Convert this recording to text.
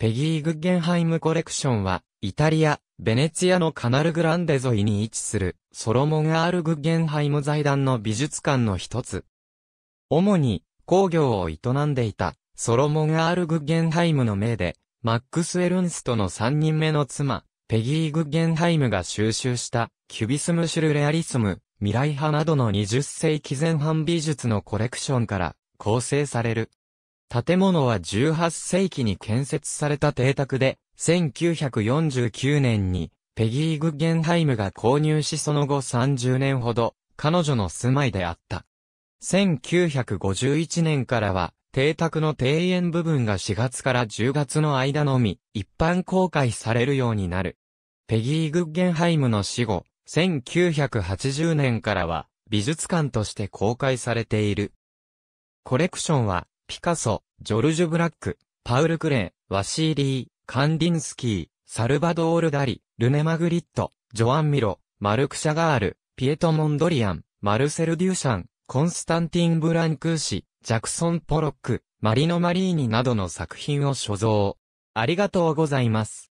ペギー・グッゲンハイムコレクションは、イタリア、ベネツィアのカナルグランデ沿いに位置する、ソロモン・アール・グッゲンハイム財団の美術館の一つ。主に、工業を営んでいた、ソロモン・アール・グッゲンハイムの名で、マックス・エルンストの3人目の妻、ペギー・グッゲンハイムが収集した、キュビスム・シュルレアリスム、未来派などの20世紀前半美術のコレクションから、構成される。建物は18世紀に建設された邸宅で、1949年にペギー・グッゲンハイムが購入しその後30年ほど、彼女の住まいであった。1951年からは、邸宅の庭園部分が4月から10月の間のみ、一般公開されるようになる。ペギー・グッゲンハイムの死後、1980年からは、美術館として公開されている。コレクションは、ピカソ、ジョルジュ・ブラック、パウル・クレー、ワシーリー、カンディンスキー、サルバドール・ダリ、ルネ・マグリット、ジョアン・ミロ、マルク・シャガール、ピエト・モンドリアン、マルセル・デューシャン、コンスタンティン・ブランクーシ、ジャクソン・ポロック、マリノ・マリーニなどの作品を所蔵。ありがとうございます。